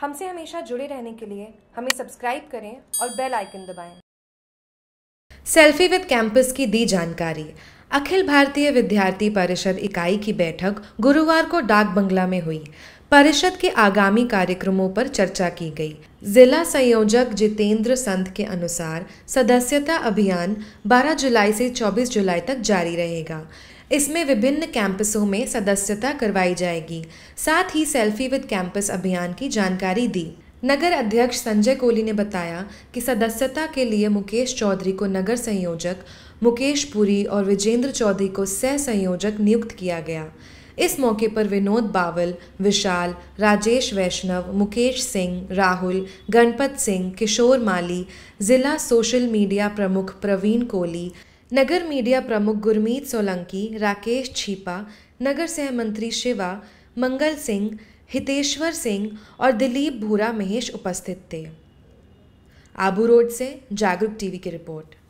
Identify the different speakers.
Speaker 1: हमसे हमेशा जुड़े रहने के लिए हमें सब्सक्राइब करें और बेल आइकन दबाएं।
Speaker 2: सेल्फी विद कैंपस की दी जानकारी अखिल भारतीय विद्यार्थी परिषद इकाई की बैठक गुरुवार को डाक बंगला में हुई परिषद के आगामी कार्यक्रमों पर चर्चा की गई जिला संयोजक जितेंद्र संत के अनुसार सदस्यता अभियान 12 जुलाई से 24 जुलाई तक जारी रहेगा इसमें विभिन्न कैंपसों में सदस्यता करवाई जाएगी साथ ही सेल्फी विद कैंपस अभियान की जानकारी दी नगर अध्यक्ष संजय कोहली ने बताया कि सदस्यता के लिए मुकेश चौधरी को नगर संयोजक मुकेश पुरी और विजेंद्र चौधरी को सह संयोजक नियुक्त किया गया इस मौके पर विनोद बावल विशाल राजेश वैष्णव मुकेश सिंह राहुल गणपत सिंह किशोर माली जिला सोशल मीडिया प्रमुख प्रवीण कोहली नगर मीडिया प्रमुख गुरमीत सोलंकी राकेश छीपा नगर सहमंत्री शिवा मंगल सिंह हितेश्वर सिंह और दिलीप भूरा महेश उपस्थित थे आबू रोड से जागरूक टीवी की रिपोर्ट